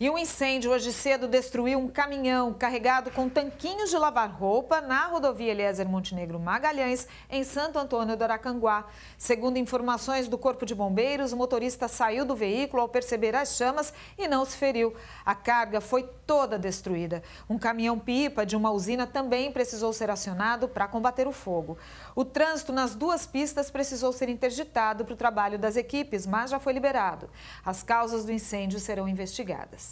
E um incêndio hoje cedo destruiu um caminhão carregado com tanquinhos de lavar roupa na rodovia Eliezer Montenegro Magalhães, em Santo Antônio do Aracanguá. Segundo informações do Corpo de Bombeiros, o motorista saiu do veículo ao perceber as chamas e não se feriu. A carga foi toda destruída. Um caminhão-pipa de uma usina também precisou ser acionado para combater o fogo. O trânsito nas duas pistas precisou ser interditado para o trabalho das equipes, mas já foi liberado. As causas do incêndio serão investigadas.